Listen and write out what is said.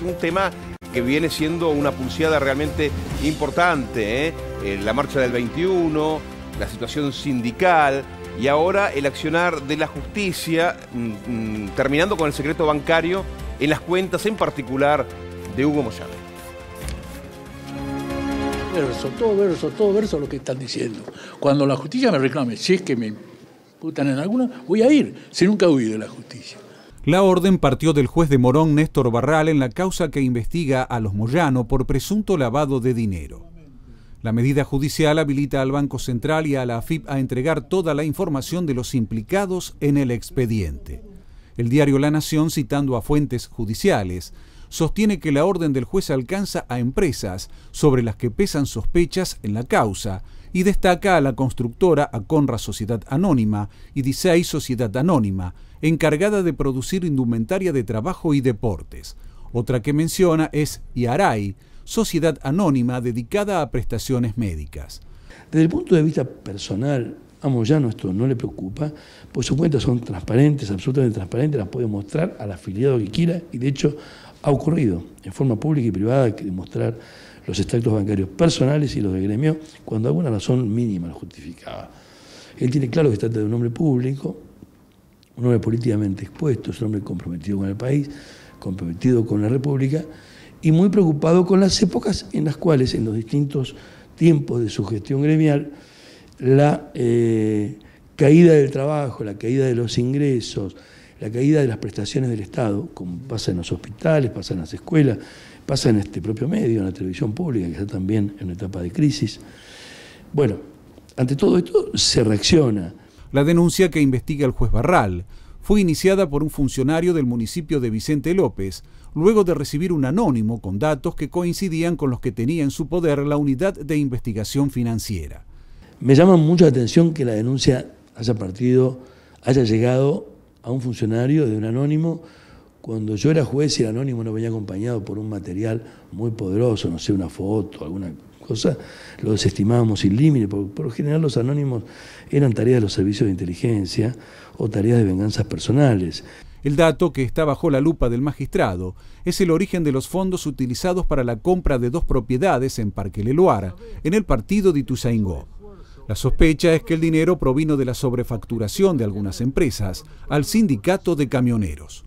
Un tema que viene siendo una pulseada realmente importante, ¿eh? Eh, la marcha del 21, la situación sindical y ahora el accionar de la justicia, mm, mm, terminando con el secreto bancario en las cuentas en particular de Hugo Moyano. Verso, todo verso, todo verso lo que están diciendo. Cuando la justicia me reclame, si es que me putan en alguna, voy a ir, si nunca huido de la justicia. La orden partió del juez de Morón Néstor Barral en la causa que investiga a los Moyano por presunto lavado de dinero. La medida judicial habilita al Banco Central y a la AFIP a entregar toda la información de los implicados en el expediente. El diario La Nación, citando a fuentes judiciales, sostiene que la orden del juez alcanza a empresas sobre las que pesan sospechas en la causa y destaca a la constructora Aconra Sociedad Anónima y Disei Sociedad Anónima, encargada de producir indumentaria de trabajo y deportes. Otra que menciona es IARAI, sociedad anónima dedicada a prestaciones médicas. Desde el punto de vista personal, a Moyano esto no le preocupa, pues sus cuentas son transparentes, absolutamente transparentes, las puede mostrar al afiliado que quiera y de hecho ha ocurrido en forma pública y privada que demostrar los extractos bancarios personales y los de gremio cuando alguna razón mínima lo justificaba. Él tiene claro que se trata de un hombre público, un hombre políticamente expuesto, es un hombre comprometido con el país, comprometido con la República y muy preocupado con las épocas en las cuales, en los distintos tiempos de su gestión gremial, la eh, caída del trabajo, la caída de los ingresos, la caída de las prestaciones del Estado, como pasa en los hospitales, pasa en las escuelas, pasa en este propio medio, en la televisión pública, que está también en una etapa de crisis. Bueno, ante todo esto se reacciona. La denuncia que investiga el juez Barral fue iniciada por un funcionario del municipio de Vicente López, luego de recibir un anónimo con datos que coincidían con los que tenía en su poder la unidad de investigación financiera. Me llama mucha atención que la denuncia haya partido, haya llegado a un funcionario de un anónimo. Cuando yo era juez y el anónimo no venía acompañado por un material muy poderoso, no sé, una foto, alguna cosa, lo desestimábamos sin límite. porque por lo general los anónimos eran tareas de los servicios de inteligencia o tareas de venganzas personales. El dato que está bajo la lupa del magistrado es el origen de los fondos utilizados para la compra de dos propiedades en Parque Leloire, en el partido de Ituzaingó. La sospecha es que el dinero provino de la sobrefacturación de algunas empresas al sindicato de camioneros.